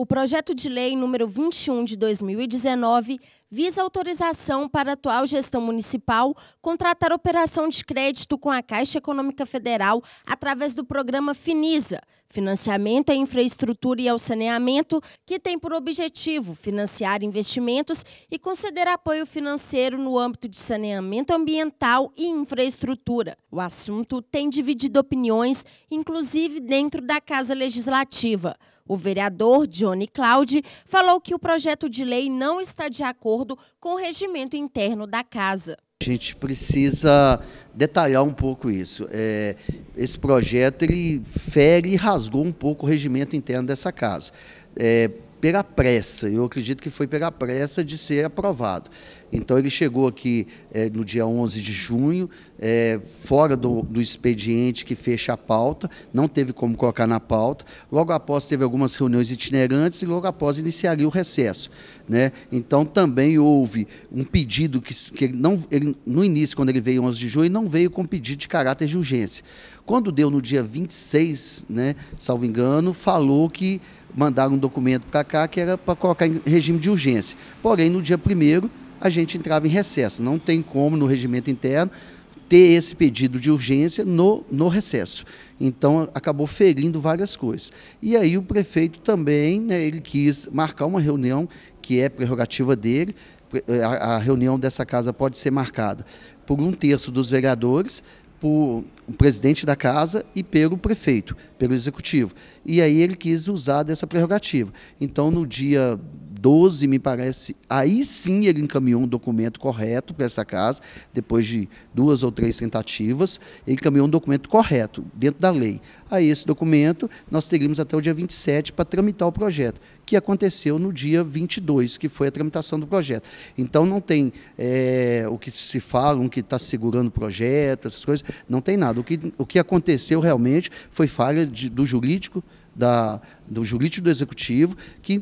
O projeto de lei número 21 de 2019 visa autorização para a atual gestão municipal contratar operação de crédito com a Caixa Econômica Federal através do programa Finisa – financiamento à infraestrutura e ao saneamento, que tem por objetivo financiar investimentos e conceder apoio financeiro no âmbito de saneamento ambiental e infraestrutura. O assunto tem dividido opiniões, inclusive dentro da Casa Legislativa. O vereador Johnny Cláudio falou que o projeto de lei não está de acordo com o regimento interno da casa. A gente precisa detalhar um pouco isso. É, esse projeto ele fere e rasgou um pouco o regimento interno dessa casa. É, pela pressa, eu acredito que foi pela pressa de ser aprovado. Então ele chegou aqui é, no dia 11 de junho, é, fora do, do, expediente que fecha a pauta, não teve como colocar na pauta. Logo após teve algumas reuniões itinerantes e logo após iniciaria o recesso. Né? Então também houve um pedido que, que ele não, ele, no início, quando ele veio 11 de junho, não veio com pedido de caráter de urgência. Quando deu no dia 26, né, salvo engano, falou que mandaram um documento para cá que era para colocar em regime de urgência. Porém, no dia 1 a gente entrava em recesso. Não tem como, no regimento interno, ter esse pedido de urgência no, no recesso. Então, acabou ferindo várias coisas. E aí, o prefeito também, né, ele quis marcar uma reunião, que é prerrogativa dele, eh, a, a reunião dessa casa pode ser marcada por um terço dos vereadores, por o presidente da casa e pelo prefeito pelo Executivo. E aí ele quis usar dessa prerrogativa. Então, no dia 12, me parece, aí sim ele encaminhou um documento correto para essa casa, depois de duas ou três tentativas, ele encaminhou um documento correto, dentro da lei. Aí esse documento nós teríamos até o dia 27 para tramitar o projeto, que aconteceu no dia 22, que foi a tramitação do projeto. Então não tem é, o que se fala, um que está segurando o projeto, essas coisas, não tem nada. O que, o que aconteceu realmente foi falha de, do jurídico, da, do jurídico do executivo, que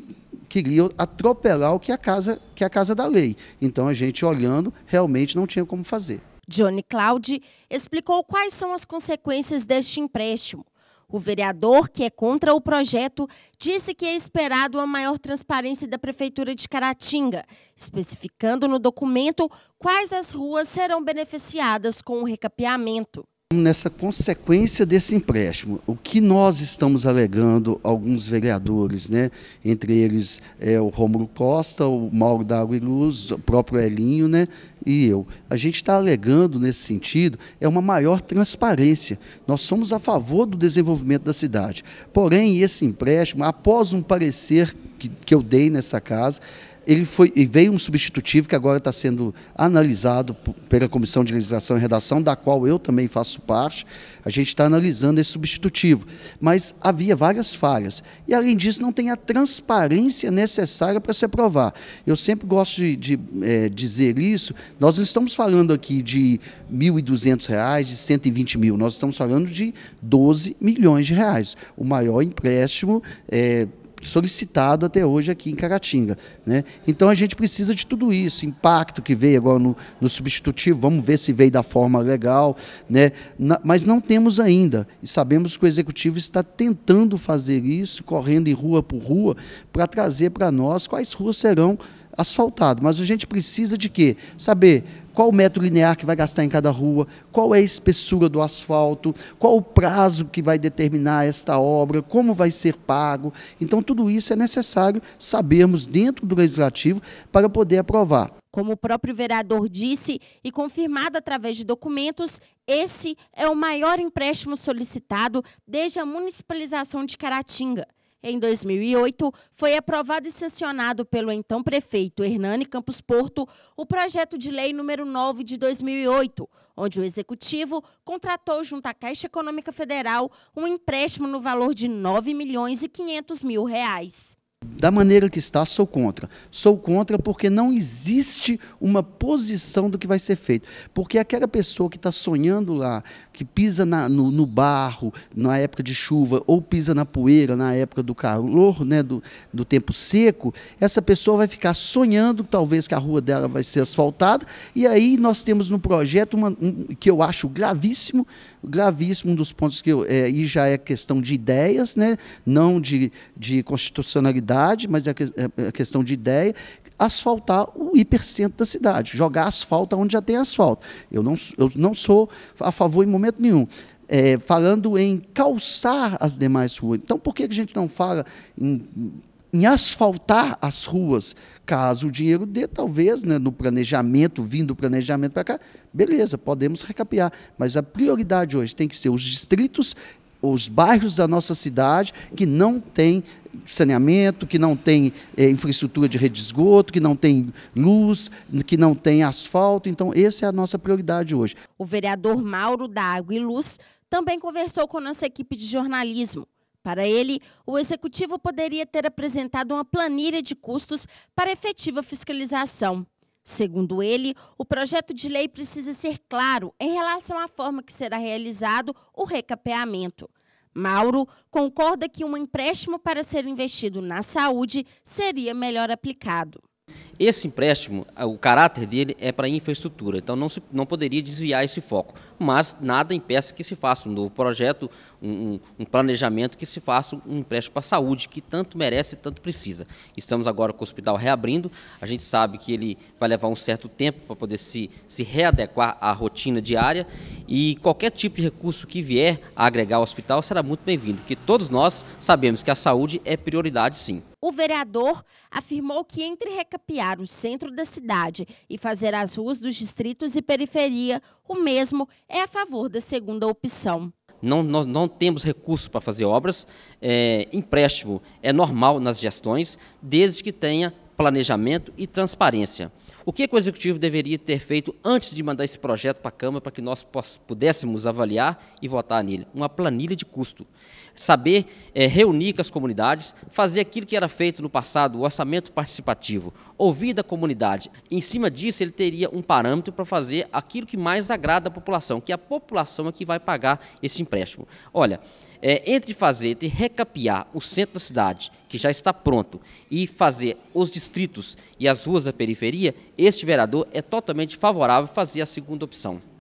queria atropelar o que a casa que a casa da lei. Então a gente olhando realmente não tinha como fazer. Johnny Cloud explicou quais são as consequências deste empréstimo. O vereador, que é contra o projeto, disse que é esperado uma maior transparência da Prefeitura de Caratinga, especificando no documento quais as ruas serão beneficiadas com o recapeamento. Nessa consequência desse empréstimo, o que nós estamos alegando, alguns vereadores, né, entre eles é, o Rômulo Costa, o Mauro D'Água e Luz, o próprio Elinho né, e eu, a gente está alegando nesse sentido é uma maior transparência. Nós somos a favor do desenvolvimento da cidade. Porém, esse empréstimo, após um parecer que, que eu dei nessa casa, ele foi e veio um substitutivo que agora está sendo analisado pela comissão de legislação e redação, da qual eu também faço parte. A gente está analisando esse substitutivo, mas havia várias falhas e além disso não tem a transparência necessária para se aprovar. Eu sempre gosto de, de é, dizer isso. Nós não estamos falando aqui de R$ reais, de 120 mil. Nós estamos falando de 12 milhões de reais, o maior empréstimo. É, solicitado até hoje aqui em Caratinga. Né? Então a gente precisa de tudo isso, impacto que veio agora no, no substitutivo, vamos ver se veio da forma legal, né? Na, mas não temos ainda, e sabemos que o Executivo está tentando fazer isso, correndo em rua por rua, para trazer para nós quais ruas serão asfaltadas. Mas a gente precisa de quê? Saber qual o metro linear que vai gastar em cada rua, qual é a espessura do asfalto, qual o prazo que vai determinar esta obra, como vai ser pago. Então, tudo isso é necessário sabermos dentro do legislativo para poder aprovar. Como o próprio vereador disse e confirmado através de documentos, esse é o maior empréstimo solicitado desde a municipalização de Caratinga em 2008, foi aprovado e sancionado pelo então prefeito Hernani Campos Porto o projeto de lei número 9 de 2008, onde o executivo contratou junto à Caixa Econômica Federal um empréstimo no valor de 9 milhões e 500 mil reais. Da maneira que está, sou contra. Sou contra porque não existe uma posição do que vai ser feito. Porque aquela pessoa que está sonhando lá, que pisa na, no, no, barro na época de chuva, ou pisa na poeira na época do calor, né, do, do tempo seco, essa pessoa vai ficar sonhando, talvez, que a rua dela vai ser asfaltada. E aí nós temos no projeto uma, um, que eu acho gravíssimo, gravíssimo, um dos pontos que eu, é, e já é questão de ideias, né, não de, de constitucionalidade mas é, é a questão de ideia, asfaltar o hipercentro da cidade, jogar asfalto onde já tem asfalto. Eu não, eu não sou a favor em momento nenhum. É, falando em calçar as demais ruas. Então, por que a gente não fala em em asfaltar as ruas, caso o dinheiro dê, talvez, né, no planejamento, vindo o planejamento para cá, beleza, podemos recapear. Mas a prioridade hoje tem que ser os distritos os bairros da nossa cidade que não têm saneamento, que não tem eh, infraestrutura de rede de esgoto, que não tem luz, que não tem asfalto. Então, essa é a nossa prioridade hoje. O vereador Mauro da Água e Luz também conversou com nossa equipe de jornalismo. Para ele, o executivo poderia ter apresentado uma planilha de custos para efetiva fiscalização. Segundo ele, o projeto de lei precisa ser claro em relação à forma que será realizado o recapeamento. Mauro concorda que um empréstimo para ser investido na saúde seria melhor aplicado. Esse empréstimo, o caráter dele é para infraestrutura, então não, se, não poderia desviar esse foco. Mas nada impeça que se faça um novo projeto, um, um planejamento, que se faça um empréstimo para a saúde, que tanto merece e tanto precisa. Estamos agora com o hospital reabrindo, a gente sabe que ele vai levar um certo tempo para poder se, se readequar à rotina diária e qualquer tipo de recurso que vier a agregar ao hospital será muito bem-vindo, porque todos nós sabemos que a saúde é prioridade sim. O vereador afirmou que entre recapear ampliar o centro da cidade e fazer as ruas dos distritos e periferia, o mesmo é a favor da segunda opção. Não, nós não temos recursos para fazer obras. É, empréstimo é normal nas gestões, desde que tenha planejamento e transparência. O que, é o Executivo deveria ter feito antes de mandar esse projeto para a Câmara para que nós pudéssemos avaliar e votar nele? Uma planilha de custo saber é, reunir com as comunidades, fazer aquilo que era feito no passado, o orçamento participativo, ouvir da comunidade. Em cima disso, ele teria um parâmetro para fazer aquilo que mais agrada a população, que é a população é que vai pagar esse empréstimo. Olha, é, entre fazer, entre recapear o centro da cidade, que já está pronto, e fazer os distritos e as ruas da periferia, este vereador é totalmente favorável a fazer a segunda opção.